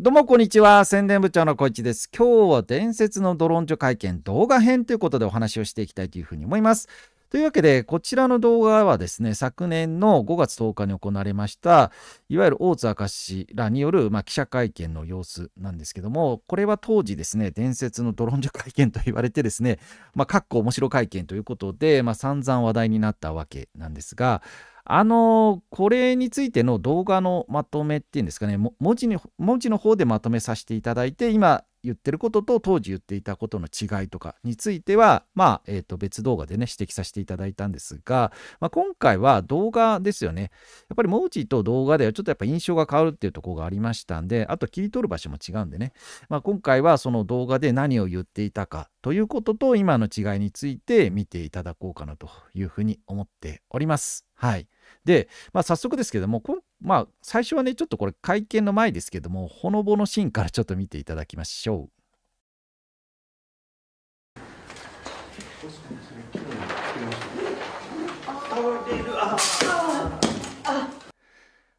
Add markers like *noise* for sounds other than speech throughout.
どうもこんにちは。宣伝部長の小市です。今日は伝説のドローンョ会見動画編ということでお話をしていきたいというふうに思います。というわけで、こちらの動画はですね、昨年の5月10日に行われました、いわゆる大津明氏らによる、まあ、記者会見の様子なんですけども、これは当時ですね、伝説のドローンョ会見と言われてですね、まあ、かっこ面白会見ということで、まあ、散々話題になったわけなんですが、あのこれについての動画のまとめっていうんですかね、文字に文字の方でまとめさせていただいて、今、言ってることと当時言っていたことの違いとかについては、まあえー、と別動画でね指摘させていただいたんですが、まあ、今回は動画ですよねやっぱり文字と動画ではちょっとやっぱ印象が変わるっていうところがありましたんであと切り取る場所も違うんでね、まあ、今回はその動画で何を言っていたかということと今の違いについて見ていただこうかなというふうに思っております。はい。で、まあ、早速ですけども、今まあ、最初はね、ちょっとこれ会見の前ですけども、ほのぼのシーンからちょっと見ていただきましょう。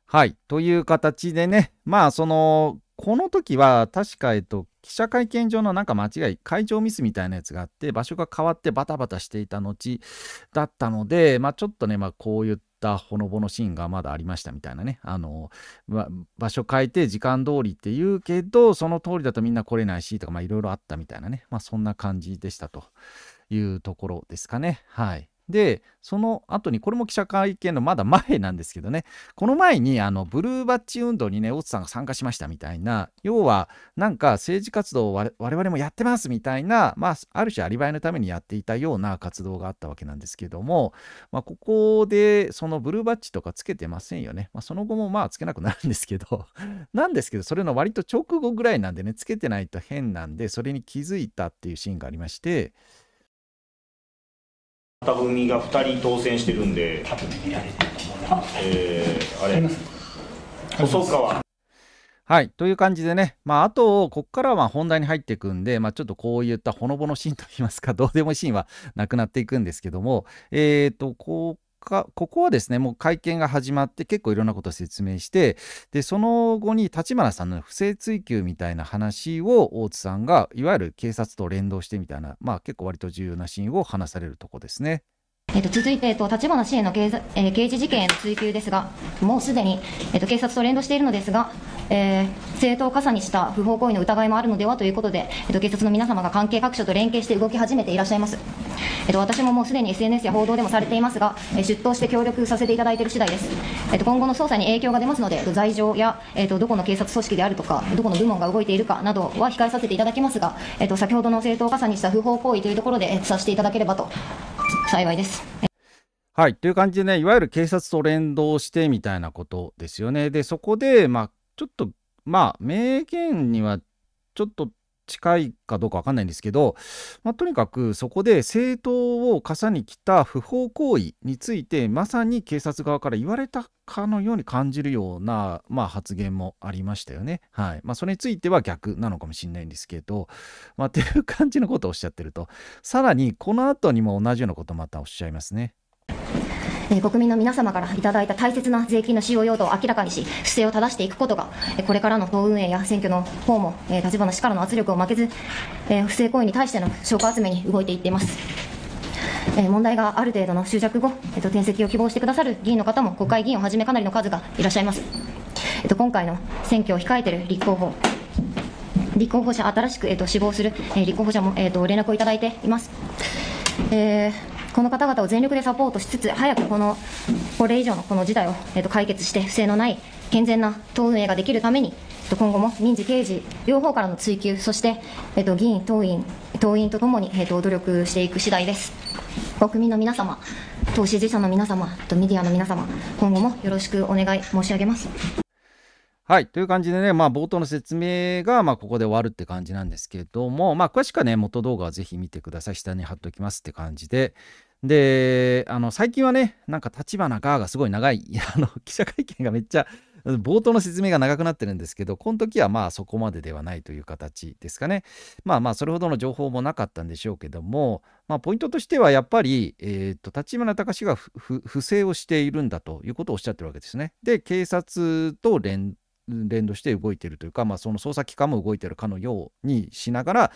はい。という形でね、まあ、その、この時は確か、えっと、記者会見場のなんか間違い、会場ミスみたいなやつがあって、場所が変わってバタバタしていた後だったので、まあ、ちょっとね、まあ、こういったったほのぼのシーンがまだありましたみたいなねあの、ま、場所変えて時間通りって言うけどその通りだとみんな来れないしとかいろいろあったみたいなね、まあ、そんな感じでしたというところですかねはい。で、その後に、これも記者会見のまだ前なんですけどね、この前に、あの、ブルーバッジ運動にね、大津さんが参加しましたみたいな、要は、なんか政治活動を我々もやってますみたいな、まあ、ある種アリバイのためにやっていたような活動があったわけなんですけども、まあ、ここで、そのブルーバッジとかつけてませんよね。まあ、その後もまあ、つけなくなるんですけど *laughs* なんですけど、それの割と直後ぐらいなんでね、つけてないと変なんで、それに気づいたっていうシーンがありまして、た組が2人当選してるんで、えー、あれ、細川。はいという感じでね、まあ、あと、ここからは本題に入っていくんで、まあ、ちょっとこういったほのぼのシーンといいますか、どうでもいいシーンはなくなっていくんですけども、えー、と、こかここはですねもう会見が始まって結構いろんなことを説明してでその後に立花さんの不正追及みたいな話を大津さんがいわゆる警察と連動してみたいな、まあ、結構割と重要なシーンを話されるとこですね。えっと続いて、えっと立花氏への刑,、えー、刑事事件への追及ですが、もうすでに、えっと警察と連動しているのですが、えー、正当加算にした不法行為の疑いもあるのではということで、えっと警察の皆様が関係各所と連携して動き始めていらっしゃいます。えっと、私ももうすでに SNS や報道でもされていますが、え出頭して協力させていただいている次第です、えっと、今後の捜査に影響が出ますので、罪状や、えっと、どこの警察組織であるとか、どこの部門が動いているかなどは控えさせていただきますが、えっと、先ほどの正当算にした不法行為というところで、させていただければと、幸いです。はい、という感じでね、いわゆる警察と連動してみたいなことですよね。で、そこで、まあ、ちょっと、まあ、名言にはちょっと近いかどうかわかんないんですけど、まあ、とにかくそこで政党を傘に来た不法行為についてまさに警察側から言われたかのように感じるような、まあ、発言もありましたよね。はいまあ、それについては逆なのかもしれないんですけど、まあ、っていう感じのことをおっしゃってるとさらにこの後にも同じようなことまたおっしゃいますね。え国民の皆様からいただいた大切な税金の使用用途を明らかにし、不正を正していくことが、これからの党運営や選挙の方も、え立花氏からの圧力を負けず、え不正行為に対しての証拠集めに動いていっています。え問題がある程度の執着後、えっと転籍を希望してくださる議員の方も国会議員をはじめかなりの数がいらっしゃいます、えっと今回の選挙を控えている立候補立候補者新しく、えっと志望する、え立候補者も、えっと連絡をいただいています、えーこの方々を全力でサポートしつつ、早くこのこれ以上のこの事態を、えっと解決して、不正のない健全な党運営ができるために、今後も民事、刑事、両方からの追及、そして、えっと議員、党員、党員とともに、えっと努力していく次第です。国民の皆様、投資自社の皆様、とメディアの皆様、今後もよろしくお願い申し上げます。はい。という感じでね、まあ、冒頭の説明が、まあ、ここで終わるって感じなんですけれども、まあ、詳しくはね、元動画はぜひ見てください。下に貼っておきますって感じで、で、あの、最近はね、なんか立花ががすごい長い、*laughs* あの、記者会見がめっちゃ、冒頭の説明が長くなってるんですけど、この時はまあそこまでではないという形ですかね。まあまあ、それほどの情報もなかったんでしょうけども、まあ、ポイントとしてはやっぱり、えー、と、立花隆が不正をしているんだということをおっしゃってるわけですね。で、警察と連連動して動いてるというか、まあ、その捜査機関も動いてるかのようにしながら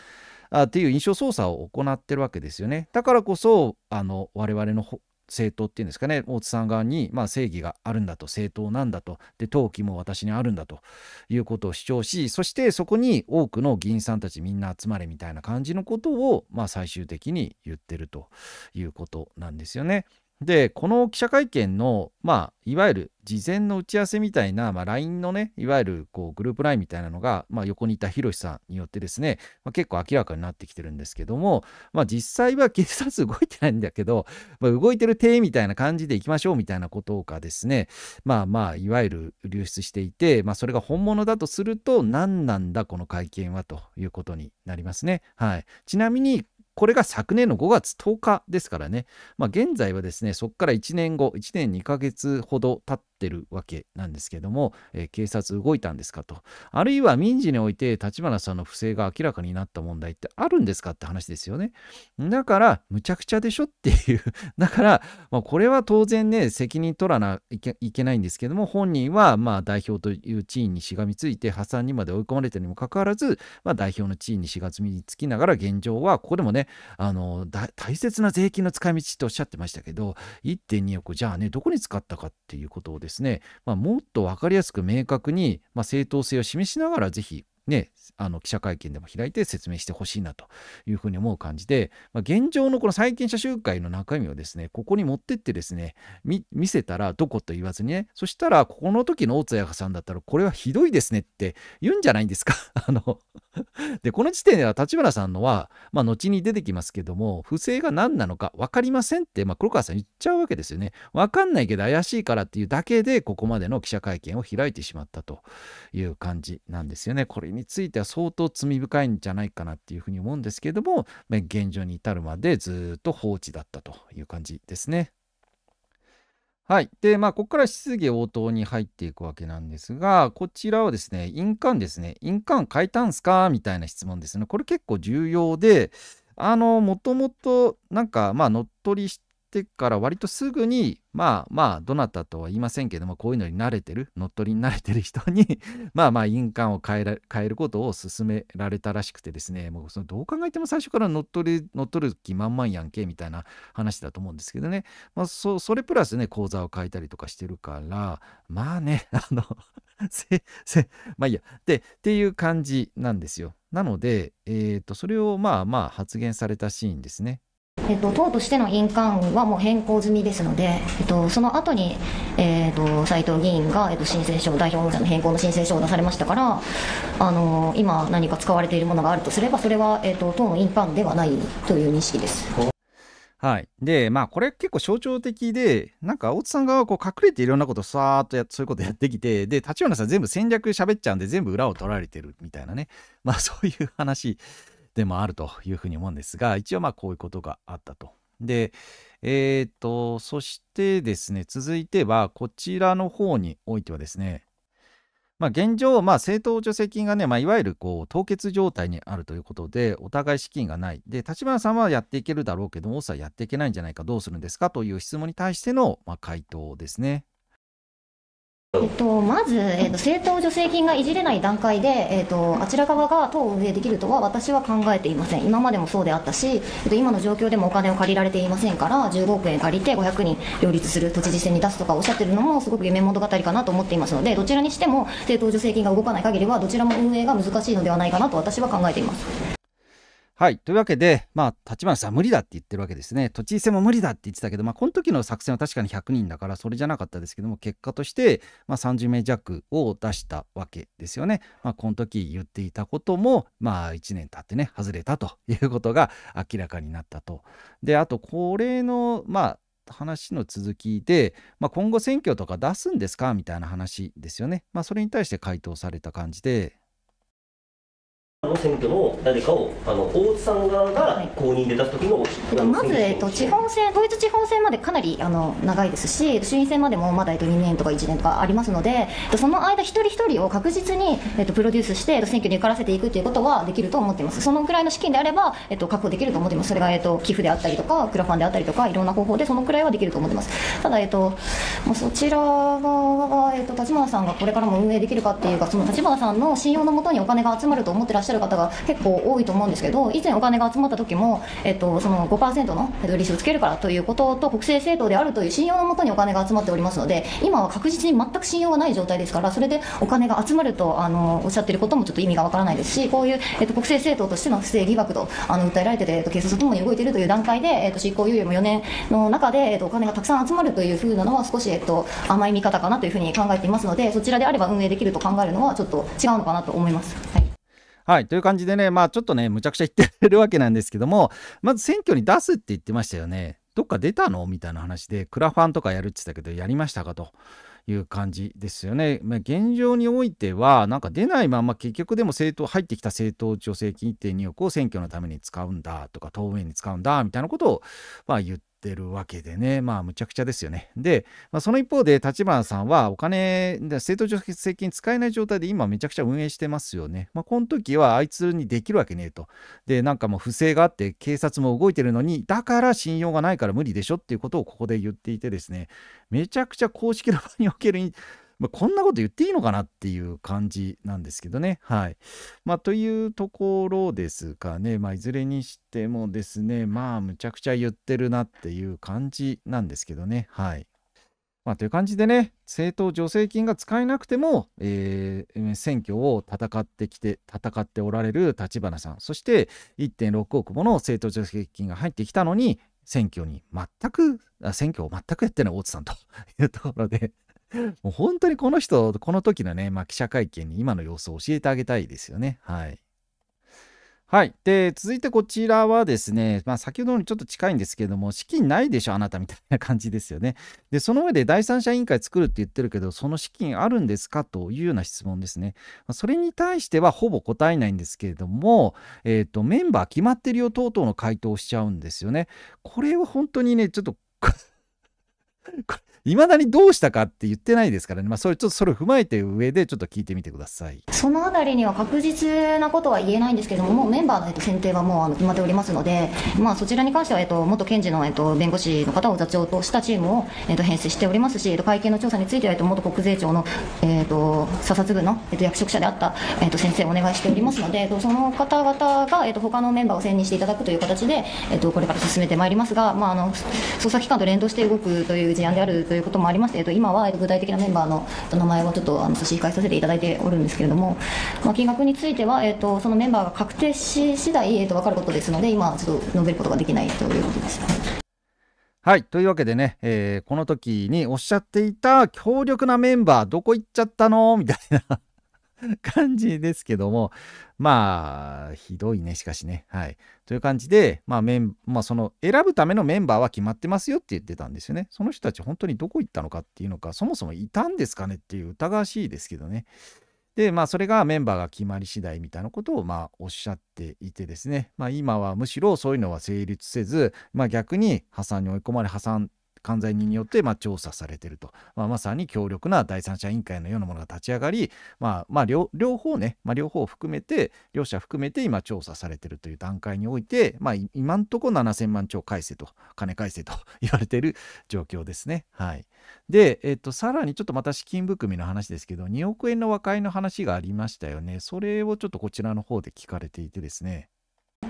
あっていう印象操作を行ってるわけですよね。だからこそあの我々の政党っていうんですかね大津さん側に、まあ、正義があるんだと政党なんだとで登記も私にあるんだということを主張しそしてそこに多くの議員さんたちみんな集まれみたいな感じのことを、まあ、最終的に言ってるということなんですよね。で、この記者会見の、まあ、いわゆる事前の打ち合わせみたいな、まあ、LINE のね、いわゆるこうグループ LINE みたいなのが、まあ、横にいたヒロシさんによってですね、まあ、結構明らかになってきてるんですけども、まあ、実際は警察動いてないんだけど、まあ、動いてる体みたいな感じでいきましょうみたいなことがですね、まあまあ、いわゆる流出していて、まあ、それが本物だとすると、何なんだ、この会見はということになりますね。はい。ちなみに、これが昨年の5月10日ですからね、まあ、現在はですね、そこから1年後、1年2ヶ月ほど経っってるわけなんですけども、えー、警察動いたんですかとあるいは民事において立花さんの不正が明らかになった問題ってあるんですかって話ですよねだからむちゃくちゃでしょっていう *laughs* だから、まあ、これは当然ね責任取らないけないんですけども本人はまあ代表という地位にしがみついて破産にまで追い込まれたにもかかわらず、まあ、代表の地位にしがみつきながら現状はここでもねあの大切な税金の使い道とおっしゃってましたけど1.2億じゃあねどこに使ったかっていうことですですね、まあ、もっと分かりやすく明確に、まあ、正当性を示しながら是非ね、あの記者会見でも開いて説明してほしいなというふうに思う感じで、まあ、現状のこの債権者集会の中身をですね、ここに持ってってですね、見せたらどこと言わずにね、そしたら、ここの時の大津彩香さんだったら、これはひどいですねって言うんじゃないんですか。*laughs* あので、この時点では立花さんのは、まあ、後に出てきますけども、不正が何なのか分かりませんって、まあ、黒川さん言っちゃうわけですよね。分かんないけど怪しいからっていうだけで、ここまでの記者会見を開いてしまったという感じなんですよね。これについては相当罪深いんじゃないかなっていうふうに思うんですけれども、まあ、現状に至るまでずっと放置だったという感じですね。はい。で、まあ、ここから質疑応答に入っていくわけなんですが、こちらはですね、印鑑ですね。印鑑書いたんすかみたいな質問ですね。これ結構重要で、あの、もともと、なんか、まあ、乗っ取りしってから割とすぐにまあまあどなたとは言いませんけどもこういうのに慣れてる乗っ取りに慣れてる人に *laughs* まあまあ印鑑を変えら変えることを勧められたらしくてですねもうそのどう考えても最初から乗っ取り乗っ取る気満々やんけみたいな話だと思うんですけどね、まあ、そそれプラスね口座を変えたりとかしてるからまあね *laughs* あの *laughs* せせまあいいやでっていう感じなんですよなので、えーと、とそれをまあまあ発言されたシーンですね。えっと、党としての印鑑はもう変更済みですので、えっと、その後に、えっと、斉藤議員が、えっと、申請書、代表者の変更の申請書を出されましたから、あの今、何か使われているものがあるとすれば、それは、えっと、党の印鑑ではないという認識です。はい、でまあこれ結構象徴的でなんか大津さんはこう隠れていろんなことをさーっとやそういうことやってきてで立花さん全部戦略喋っちゃうんで全部裏を取られてるみたいなねまあそういう話でもあるというふうに思うんですが、一応まあこういうことがあったと。で、えー、っと、そしてですね、続いてはこちらの方においてはですね、まあ、現状、まあ、政党助成金がね、まあ、いわゆるこう凍結状態にあるということで、お互い資金がない。で、立花さんはやっていけるだろうけど、もーはやっていけないんじゃないか、どうするんですかという質問に対しての、まあ、回答ですね。えっと、まず、えっと、政党助成金がいじれない段階で、えっと、あちら側が党を運営できるとは私は考えていません、今までもそうであったし、えっと、今の状況でもお金を借りられていませんから、15億円借りて500人両立する都知事選に出すとかおっしゃってるのも、すごく夢物語かなと思っていますので、どちらにしても政党助成金が動かない限りは、どちらも運営が難しいのではないかなと私は考えています。はい。というわけで、まあ、立花さん無理だって言ってるわけですね。都知事選も無理だって言ってたけど、まあ、この時の作戦は確かに100人だから、それじゃなかったですけども、結果として、まあ、30名弱を出したわけですよね。まあ、この時言っていたことも、まあ、1年経ってね、外れたということが明らかになったと。で、あと、これの、まあ、話の続きで、まあ、今後選挙とか出すんですかみたいな話ですよね。まあ、それに対して回答された感じで、の選挙の誰かをあの大津さん側が公認で出す時の、はい、まず、えっと、地方選統一地方選までかなりあの長いですし衆院選までもまだ、えっと、2年とか1年とかありますので、その間一人一人を確実に、えっと、プロデュースして、選挙に受からせていくということはできると思っていますそのくらいの資金であれば、えっと、確保できると思っていますそれが、えっと、寄付であったりとかクラファンであったりとかいろんな方法でそのくらいはできると思っていますただ、えっと、もうそちら側は、えっと、立花さんがこれからも運営できるかっていうかその立花さんの信用のもとにお金が集まると思ってらっしゃるる方が結構多いと思うんですけど以前お金が集まった時も、えっと、その5%の利子をつけるからということと国政政党であるという信用のもとにお金が集まっておりますので今は確実に全く信用がない状態ですからそれでお金が集まるとあのおっしゃってることもちょっと意味がわからないですしこういう、えっと、国政政党としての不正疑惑とあの訴えられてて、えっと、警察とともに動いているという段階で、えっと、執行猶予も4年の中で、えっと、お金がたくさん集まるというふうなのは少し、えっと、甘い見方かなというふうに考えていますのでそちらであれば運営できると考えるのはちょっと違うのかなと思います。はいはい。という感じでね、まあちょっとね、むちゃくちゃ言ってるわけなんですけども、まず選挙に出すって言ってましたよね。どっか出たのみたいな話で、クラファンとかやるって言ったけど、やりましたかという感じですよね。まあ、現状においては、なんか出ないまま結局でも政党、入ってきた政党助成金1.2億を選挙のために使うんだとか、党運営に使うんだみたいなことを、まあ、言ってってるわけでね、まあ、むちゃくちゃですよね。で、まあ、その一方で、立花さんはお金、政党助成金使えない状態で今めちゃくちゃ運営してますよね。まあ、この時はあいつにできるわけねえと。で、なんかもう不正があって警察も動いてるのに、だから信用がないから無理でしょっていうことをここで言っていてですね、めちゃくちゃ公式の場におけるまあ、こんなこと言っていいのかなっていう感じなんですけどね。はい。まあ、というところですかね。まあ、いずれにしてもですね、まあ、むちゃくちゃ言ってるなっていう感じなんですけどね。はい。まあ、という感じでね、政党助成金が使えなくても、えー、選挙を戦ってきて、戦っておられる立花さん、そして1.6億もの政党助成金が入ってきたのに、選挙に全く、選挙を全くやってない大津さんというところで *laughs* もう本当にこの人、この時のね、まあ、記者会見に今の様子を教えてあげたいですよね。はい。はい。で、続いてこちらはですね、まあ、先ほどにちょっと近いんですけども、資金ないでしょ、あなたみたいな感じですよね。で、その上で第三者委員会作るって言ってるけど、その資金あるんですかというような質問ですね。まあ、それに対してはほぼ答えないんですけれども、えっ、ー、と、メンバー決まってるよ等々の回答をしちゃうんですよね。これは本当にね、ちょっとい *laughs* まだにどうしたかって言ってないですからね、まあ、それちょっとそれを踏まえて上でちょっと聞いてみてくださいそのあたりには確実なことは言えないんですけれども、もうメンバーの選定はもう決まっておりますので、まあ、そちらに関しては、えっと、元検事の、えっと、弁護士の方を座長としたチームを、えっと、編成しておりますし、えっと、会計の調査については、えっと、元国税庁の、えっと、査察部の、えっと、役職者であった、えっと、先生をお願いしておりますので、えっと、その方々が、えっと、他のメンバーを選任していただくという形で、えっと、これから進めてまいりますが、まあ、あの捜査機関と連動して動くという事案であるということもありまして、えっと、今は具体的なメンバーの名前をちょっとあの差し控えさせていただいておるんですけれども、まあ、金額については、えっと、そのメンバーが確定し次第、えっと、分かることですので、今、ちょっと述べることができないということです。はい。というわけでね、えー、この時におっしゃっていた強力なメンバー、どこ行っちゃったのみたいな *laughs* 感じですけども、まあ、ひどいね、しかしね。はい。という感じで、まあ、メン、まあ、その、選ぶためのメンバーは決まってますよって言ってたんですよね。その人たち、本当にどこ行ったのかっていうのか、そもそもいたんですかねっていう疑わしいですけどね。で、まあ、それがメンバーが決まり次第みたいなことを、まあ、おっしゃっていてですね、まあ、今はむしろそういうのは成立せず、まあ、逆に破産に追い込まれ、破産管財人によってま調査されてると、まあ、まさに強力な第三者委員会のようなものが立ち上がり、まあ、まあ両方ね、まあ、両方含めて両者含めて今調査されてるという段階において、まあ、今んとこ7000万兆返せと金返せと *laughs* 言われてる状況ですね。はい、で、えっと、さらにちょっとまた資金含みの話ですけど2億円の和解の話がありましたよね。それをちょっとこちらの方で聞かれていてですね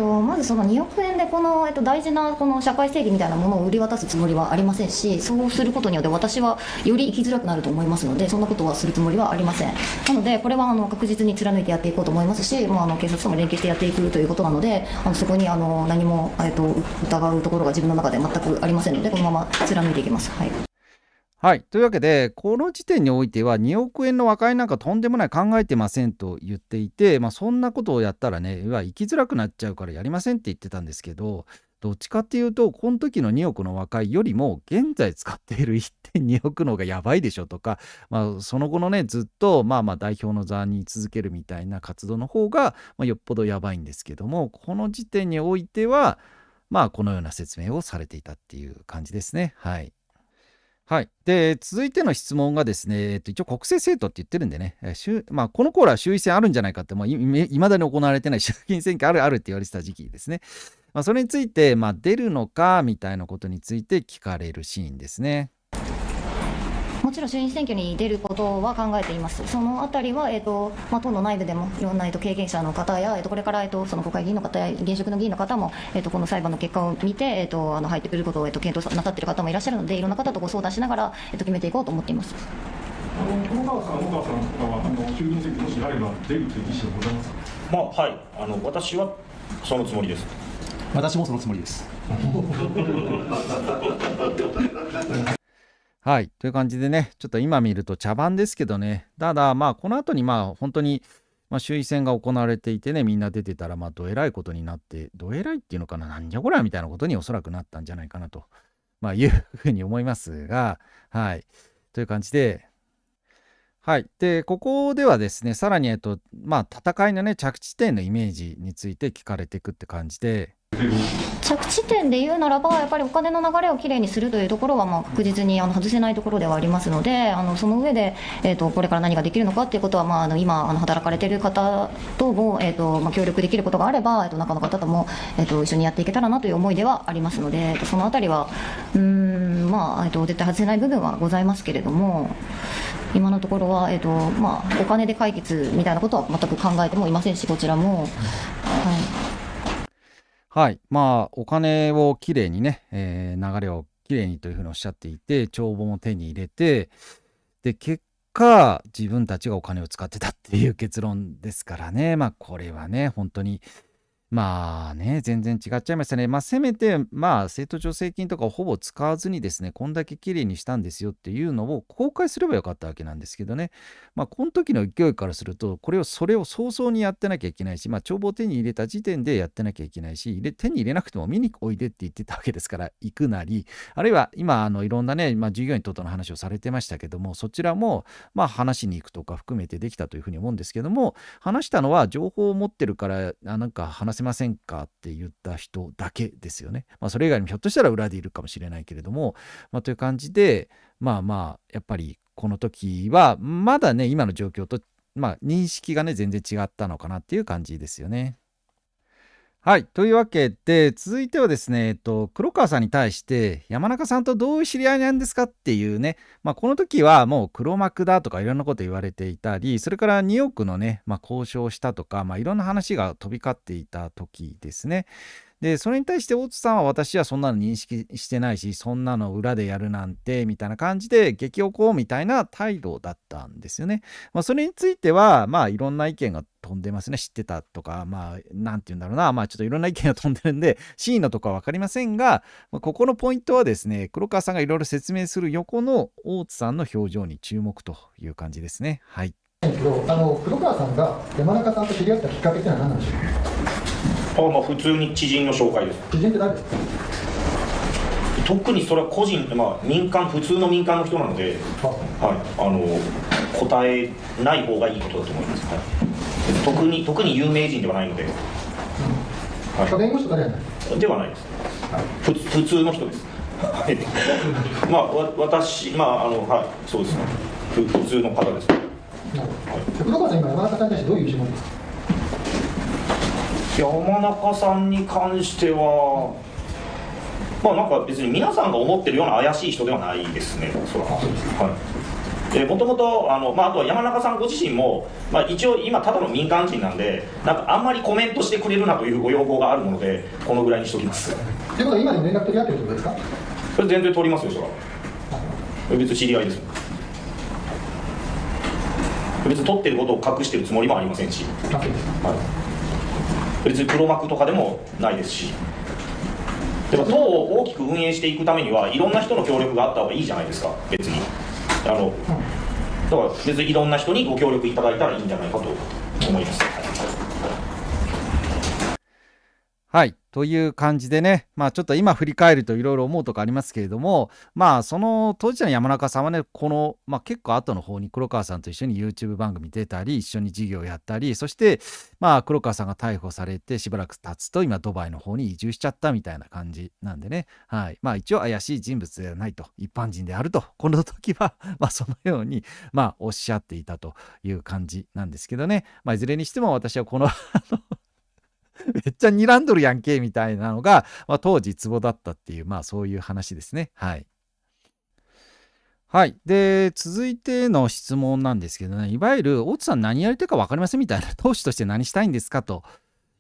まずその2億円でこの、えっと、大事なこの社会正義みたいなものを売り渡すつもりはありませんし、そうすることによって私はより生きづらくなると思いますので、そんなことはするつもりはありません。なので、これはあの確実に貫いてやっていこうと思いますし、まあ、あの警察とも連携してやっていくということなので、あのそこにあの何も、えっと、疑うところが自分の中で全くありませんので、このまま貫いていきます。はいはい。というわけで、この時点においては、2億円の和解なんかとんでもない考えてませんと言っていて、まあ、そんなことをやったらね、行きづらくなっちゃうからやりませんって言ってたんですけど、どっちかっていうと、この時の2億の和解よりも、現在使っている1.2億の方がやばいでしょとか、まあ、その後のね、ずっと、まあまあ代表の座に続けるみたいな活動の方が、まあ、よっぽどやばいんですけども、この時点においては、まあ、このような説明をされていたっていう感じですね。はい。はい、で続いての質問がですね、えっと、一応国政政党って言ってるんでね、えまあ、この頃は衆院選あるんじゃないかって、まあ、いまだに行われてない衆議院選挙あるあるって言われてた時期ですね。まあ、それについて、まあ、出るのかみたいなことについて聞かれるシーンですね。ちろん衆院選挙に出ることは考えています、そのあたりは、えーとまあ、党の内部でもいろんな、えー、と経験者の方や、えー、とこれから、えー、とその国会議員の方や現職の議員の方も、えー、とこの裁判の結果を見て、えー、とあの入ってくることを、えー、と検討なさっている方もいらっしゃるので、いろんな方とご相談しながら、えー、と決めていこうと思っています。あの小川さん、小川さんとかは、あの衆議院選挙もしあれば出るという意思はございますか。まあ、はい、あの私はそのつもりです。私もそのつもりです。*laughs* はい。という感じでね、ちょっと今見ると茶番ですけどね、ただまあこの後にまあ本当に、まあ、周囲戦が行われていてね、みんな出てたらまあどえらいことになって、どえらいっていうのかな、なんじゃこりゃみたいなことにおそらくなったんじゃないかなと、まあいうふうに思いますが、はい。という感じで、はい。で、ここではですね、さらに、えっと、まあ戦いのね、着地点のイメージについて聞かれていくって感じで、着地点で言うならば、やっぱりお金の流れをきれいにするというところは、まあ、確実にあの外せないところではありますので、あのその上で、えーと、これから何ができるのかということは、まあ、あの今、あの働かれている方とも、えーとまあ、協力できることがあれば、えー、と中の方とも、えー、と一緒にやっていけたらなという思いではありますので、そのあたりは、うん、まあえーと、と絶対外せない部分はございますけれども。今のところは、えーとまあ、お金で解決みたいなことは全く考えてもいませんし、こちらも。はいはい。まあ、お金をきれいにね、えー、流れをきれいにというふうにおっしゃっていて、帳簿も手に入れて、で、結果、自分たちがお金を使ってたっていう結論ですからね。まあ、これはね、本当にまあね、全然違っちゃいましたね。まあ、せめて、まあ、生徒助成金とかをほぼ使わずにですね、こんだけ綺麗にしたんですよっていうのを公開すればよかったわけなんですけどね。まあ、この時の勢いからすると、これを、それを早々にやってなきゃいけないし、まあ、帳簿を手に入れた時点でやってなきゃいけないし、入れ手に入れなくても見においでって言ってたわけですから、行くなり、あるいは今、あのいろんなね、まあ、従業員等々の話をされてましたけども、そちらも、まあ、話しに行くとか含めてできたというふうに思うんですけども、話したのは情報を持ってるから、あなんか話せしませんかって言った人だけですよね。まあ、それ以外にもひょっとしたら裏でいるかもしれないけれども、まあ、という感じでまあまあやっぱりこの時はまだね今の状況と、まあ、認識がね全然違ったのかなっていう感じですよね。はい。というわけで、続いてはですね、えっと、黒川さんに対して、山中さんとどういう知り合いなんですかっていうね、まあ、この時はもう黒幕だとかいろんなこと言われていたり、それから2億のね、まあ、交渉したとか、まあ、いろんな話が飛び交っていた時ですね。で、それに対して大津さんは私はそんなの認識してないし、そんなの裏でやるなんて、みたいな感じで、激おこみたいな態度だったんですよね。まあ、それについては、まあ、いろんな意見が飛んでますね。知ってたとか、まあ、なんて言うんだろうな。まあ、ちょっといろんな意見が飛んでるんで、真意のとこは分かりませんが、まあ、ここのポイントはですね、黒川さんがいろいろ説明する横の大津さんの表情に注目という感じですね。はい。あの黒川さんが山中さんと知り合ったきっかけってのは何なんでしょうあ、まあ、普通に知人の紹介です。知人ってですか特にそれは個人、まあ、民間、普通の民間の人なので、はい、あの答えない方がいいことだと思います。はい特に特に有名人ではないので、はい、誰やではないです、はい、普通の人ですまあわ私まああのはいそうですね普通の方です黒川さん今山中さんに対してどういう問ですか山中さんに関してはまあなんか別に皆さんが思ってるような怪しい人ではないですねそらはいえもともとあの、まあ、あと山中さんご自身も、まあ、一応今ただの民間人なんでなんかあんまりコメントしてくれるなというご要望があるのでこのぐらいにしておきますということは今に連絡取り合ってるってことですかこれ全然取りますよそれは別に知り合いです別に取ってることを隠してるつもりもありませんし、はい、別に黒幕とかでもないですしでも党を大きく運営していくためにはいろんな人の協力があった方がいいじゃないですか別に。あの、うん、だから別にいろんな人にご協力いただいたらいいんじゃないかと思います。はい、はいという感じでね、まあちょっと今振り返るといろいろ思うとかありますけれども、まあその当事者の山中さんはね、この、まあ結構後の方に黒川さんと一緒に YouTube 番組出たり、一緒に事業やったり、そしてまあ黒川さんが逮捕されてしばらく経つと今ドバイの方に移住しちゃったみたいな感じなんでね、はい。まあ一応怪しい人物ではないと、一般人であると、この時はまあそのように、まあおっしゃっていたという感じなんですけどね、まあいずれにしても私はこのあの *laughs* めっちゃ睨んどるやんけ、みたいなのが、まあ、当時ツボだったっていう、まあそういう話ですね。はい。はい。で、続いての質問なんですけどね、いわゆる、大津さん何やりたいか分かりませんみたいな、*laughs* 投手として何したいんですかと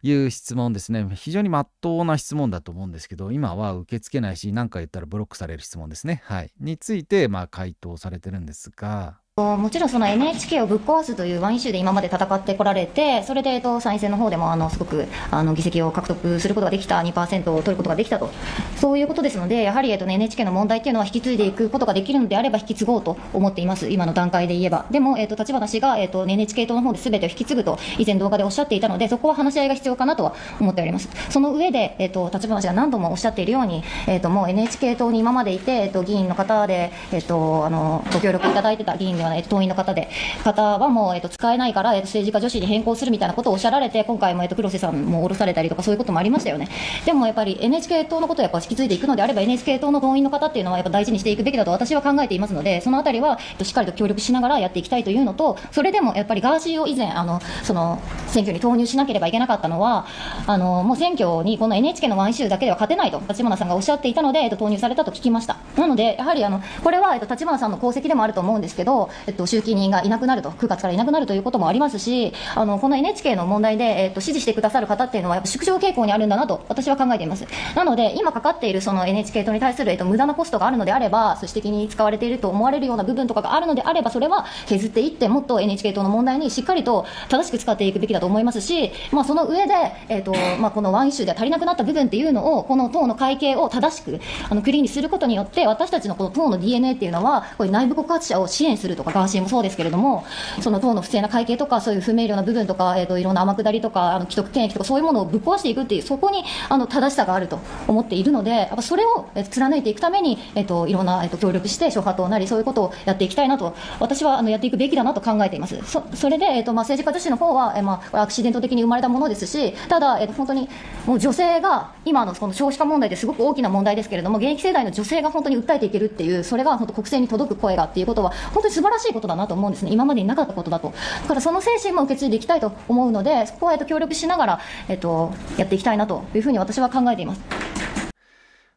いう質問ですね。非常に真っ当な質問だと思うんですけど、今は受け付けないし、何か言ったらブロックされる質問ですね。はい。について、まあ回答されてるんですが、もちろんその NHK をぶっ壊すというワンイシューで今まで戦ってこられて、それで参院選の方でもあのすごくあの議席を獲得することができた、2%を取ることができたと、そういうことですので、やはり、えっとね、NHK の問題というのは引き継いでいくことができるのであれば、引き継ごうと思っています、今の段階で言えば。でも、えっと、立花氏が、えっと、NHK 党の方で全てを引き継ぐと、以前動画でおっしゃっていたので、そこは話し合いが必要かなとは思っております。その上で、えっと、立花氏が何度もおっしゃっているように、えっと、もう NHK 党に今までいて、えっと、議員の方で、えっと、あのご協力いただいてた議員には、党員の方で、方はもう、えっと、使えないから、えっと、政治家女子に変更するみたいなことをおっしゃられて、今回も、えっと、黒瀬さんも降ろされたりとか、そういうこともありましたよね。でもやっぱり NHK 党のことをやっぱ引き継いでいくのであれば、NHK 党の党員の方っていうのは、やっぱ大事にしていくべきだと私は考えていますので、そのあたりは、えっと、しっかりと協力しながらやっていきたいというのと、それでもやっぱりガーシーを以前、あの、その、選挙に投入しなければいけなかったのは、あの、もう選挙にこの NHK のワンイシューだけでは勝てないと、立花さんがおっしゃっていたので、えっと、投入されたと聞きました。なので、やはりあの、これは、えっと、立花さんの功績でもあると思うんですけど、えっと、集金人がいなくなると、9月からいなくなるということもありますし、あのこの NHK の問題で、えっと、支持してくださる方っていうのは、縮小傾向にあるんだなと、私は考えています。なので、今かかっているその NHK 党に対する、えっと、無駄なコストがあるのであれば、組織的に使われていると思われるような部分とかがあるのであれば、それは削っていって、もっと NHK 党の問題にしっかりと正しく使っていくべきだと思いますし、まあ、その上で、えっとまあ、このワンイシューで足りなくなった部分っていうのを、この党の会計を正しくあのクリーンにすることによって、私たちのこの党の DNA っていうのは、これ内部告発者を支援すると。とか、ガーシーもそうですけれども、その党の不正な会計とか、そういう不明瞭な部分とか、えーと、いろんな天下りとか、あの既得権益とか、そういうものをぶっ壊していくっていう、そこにあの正しさがあると思っているので、やっぱそれを貫いていくために、えーと、いろんな、えーと、協力して、諸派となり、そういうことをやっていきたいなと、私はあのやっていくべきだなと考えています。そそれで、えーとまあ、政治家自身の方は、えー、まあ、アクシデント的に生まれたものですし、ただ、えー、と本当にもう女性が、今のその少子化問題ですごく大きな問題ですけれども、現役世代の女性が本当に訴えていけるっていう、それが本当、国政に届く声がっていうことは、本当に素晴らしい。新しいことだなと思うんですね、今までになかったことだと、だからその精神も受け継いでいきたいと思うので、そこは、と、協力しながら、えっと、やっていきたいなというふうに私は考えています。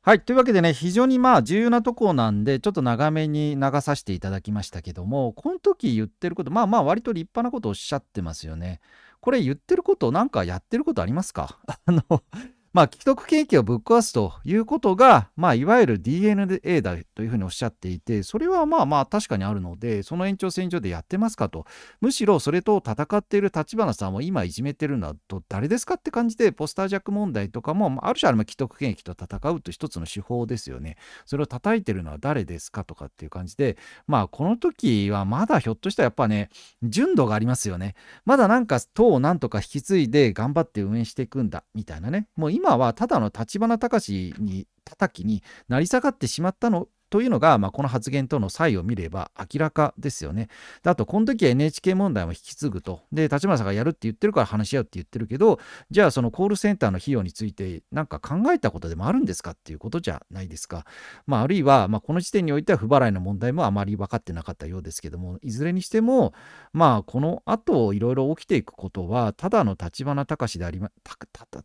はい。というわけでね、非常にまあ重要なとこなんで、ちょっと長めに流させていただきましたけども、この時言ってること、まあまあ割と立派なことをおっしゃってますよね。これ言ってること、なんかやってることありますか *laughs* あのまあ、既得権益をぶっ壊すということが、まあ、いわゆる DNA だというふうにおっしゃっていて、それはまあまあ確かにあるので、その延長線上でやってますかと、むしろそれと戦っている立花さんを今いじめてるのは誰ですかって感じで、ポスタージャック問題とかも、ある種あれも既得権益と戦うという一つの手法ですよね。それを叩いてるのは誰ですかとかっていう感じで、まあ、この時はまだひょっとしたらやっぱね、純度がありますよね。まだなんか党をなんとか引き継いで頑張って運営していくんだみたいなね、もう今今はただの立花隆に叩きに成り下がってしまったのというのが、まあ、この発言との差異を見れば明らかですよね。あと、この時は NHK 問題も引き継ぐと。で、立花さんがやるって言ってるから話し合うって言ってるけど、じゃあそのコールセンターの費用についてなんか考えたことでもあるんですかっていうことじゃないですか。まあ、あるいは、まあ、この時点においては不払いの問題もあまり分かってなかったようですけども、いずれにしても、まあ、この後いろいろ起きていくことは、ただの立花隆でありま、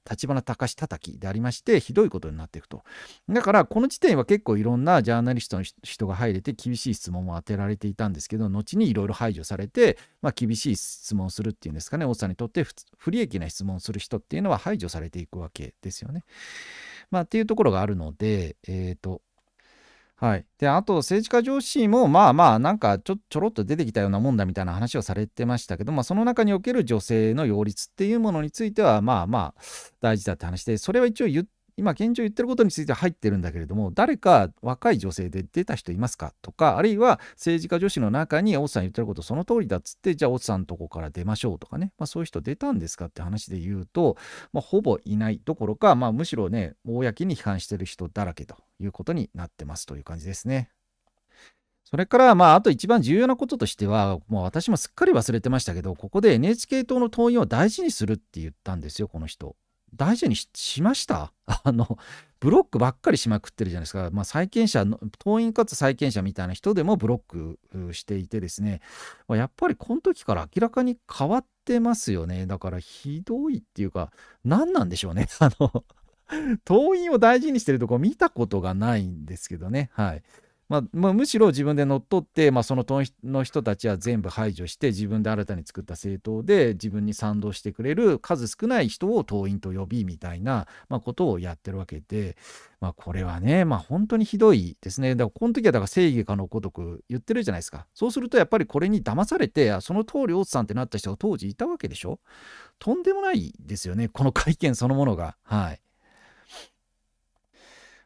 立花隆叩きでありまして、ひどいことになっていくと。だから、この時点は結構いろんなジャーナナリストの人が入れて厳しい質問を当てられていたんですけど後にいろいろ排除されて、まあ、厳しい質問をするっていうんですかね王さんにとって不利益な質問をする人っていうのは排除されていくわけですよね。まあ、っていうところがあるので、えっ、ー、とはい、であと政治家上司もまあまあなんかちょちょろっと出てきたようなもんだみたいな話をされてましたけど、まあ、その中における女性の擁立っていうものについてはまあまあ大事だって話でそれは一応言って今現状言ってることについては入ってるんだけれども誰か若い女性で出た人いますかとかあるいは政治家女子の中に大津さん言ってることその通りだっつってじゃあ大津さんのとこから出ましょうとかね、まあ、そういう人出たんですかって話で言うと、まあ、ほぼいないどころか、まあ、むしろね公に批判してる人だらけということになってますという感じですね。それから、まあ、あと一番重要なこととしては、もう私もすっかり忘れてましたけど、ここで NHK 党の党員を大事にするって言ったんですよ、この人。大事にしました *laughs* あの、ブロックばっかりしまくってるじゃないですか。まあ、債権者の、党員かつ債権者みたいな人でもブロックしていてですね、まやっぱりこの時から明らかに変わってますよね。だからひどいっていうか、何なんでしょうね。*laughs* あの、党員を大事にしてるとこ見たことがないんですけどね。はい。まあ、まあ、むしろ自分で乗っ取って、まあ、その党の人たちは全部排除して自分で新たに作った政党で自分に賛同してくれる数少ない人を党員と呼びみたいな、まあ、ことをやってるわけで、まあ、これはね、まあ、本当にひどいですねだからこの時はだから正義かのごとく言ってるじゃないですかそうするとやっぱりこれに騙されてその通り大津さんってなった人が当時いたわけでしょとんでもないですよねこの会見そのものがはい。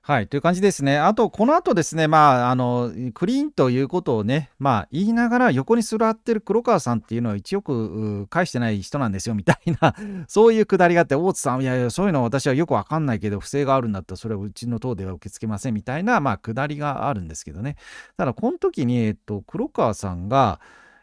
はい、という感じですね。あと、この後ですね、まあ、あの、クリーンということをね、まあ、言いながら横に座ってる黒川さんっていうのは一億返してない人なんですよ、みたいな *laughs* そういうくだりがあって、大津さん、いやいや、そういうの私はよくわかんないけど、不正があるんだったら、それはうちの党では受け付けません、みたいな、まあ、くだりがあるんですけどね。ただ、この時に、えっと、黒川さんが、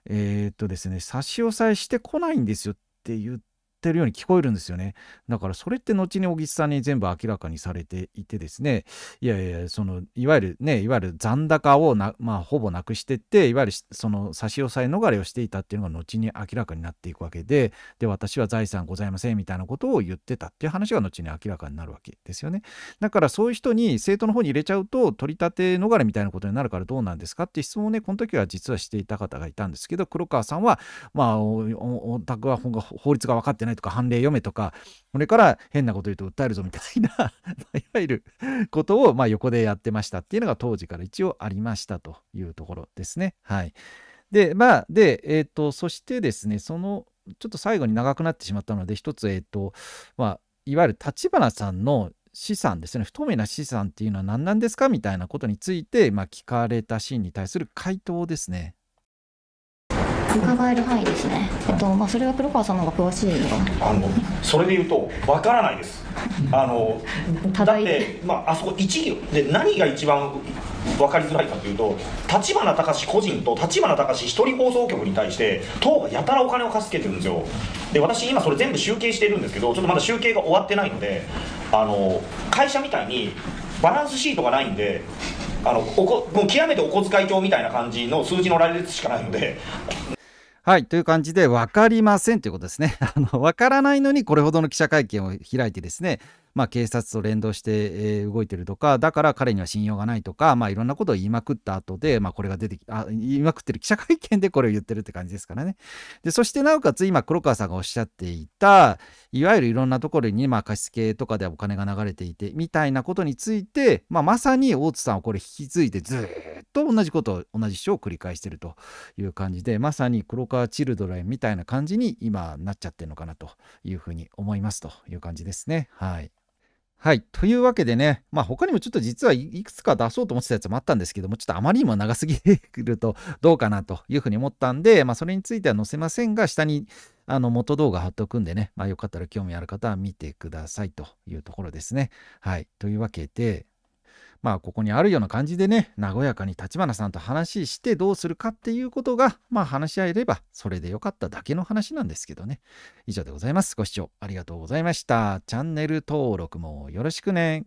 えー、っとですね、差し押さえしてこないんですよって言って、ってるように聞こえるんですよね。だからそれって後に小木さんに全部明らかにされていてですね、いやいや、その、いわゆるね、いわゆる残高をな、まあ、ほぼなくしてって、いわゆるその差し押さえ逃れをしていたっていうのが後に明らかになっていくわけで、で、私は財産ございませんみたいなことを言ってたっていう話が後に明らかになるわけですよね。だからそういう人に政党の方に入れちゃうと、取り立て逃れみたいなことになるからどうなんですかって質問をね、この時は実はしていた方がいたんですけど、黒川さんは、まあ、お宅は法律が分かってないないとか判例読めとかこれから変なこと言うと訴えるぞみたいな *laughs* いわゆることをま横でやってましたっていうのが当時から一応ありましたというところですね。はい、でまあで、えーと、とそしてですねそのちょっと最後に長くなってしまったので一つえっ、ー、とまあ、いわゆる立花さんの資産ですね不透明な資産っていうのは何なんですかみたいなことについて、まあ、聞かれたシーンに対する回答ですね。伺える範囲ですね、えっとまあ、それは黒川さんの方が詳しいあのそれでいうとわからないですあのだって、まあ、あそこ1行で何が一番分かりづらいかというと立花隆個人と立花隆一人放送局に対して党がやたらお金を貸し付けてるんですよで私今それ全部集計してるんですけどちょっとまだ集計が終わってないのであの会社みたいにバランスシートがないんであのおこもう極めてお小遣い帳みたいな感じの数字の羅列しかないのではい、という感じで、分かりませんということですね。*laughs* あの、分からないのに、これほどの記者会見を開いてですね、まあ、警察と連動して、え動いてるとかだから彼には信用がないとか、まあ、いろんなことを言いまくった後で、まあ、これが出てきあ言いまくってる記者会見でこれを言ってるって感じですからねでそしてなおかつ今黒川さんがおっしゃっていたいわゆるいろんなところに、まあ、貸付とかでお金が流れていてみたいなことについて、まあ、まさに大津さんはこれ引き継いでずっと同じことを同じ主張を繰り返してるという感じでまさに黒川チルドレンみたいな感じに今なっちゃってるのかなというふうに思いますという感じですね。はいはい。というわけでね、まあ他にもちょっと実はいくつか出そうと思ってたやつもあったんですけども、ちょっとあまりにも長すぎてくるとどうかなというふうに思ったんで、まあそれについては載せませんが、下にあの元動画貼っとくんでね、まあよかったら興味ある方は見てくださいというところですね。はい。というわけで、まあここにあるような感じでね和やかに立花さんと話してどうするかっていうことがまあ話し合えればそれでよかっただけの話なんですけどね以上でございますご視聴ありがとうございましたチャンネル登録もよろしくね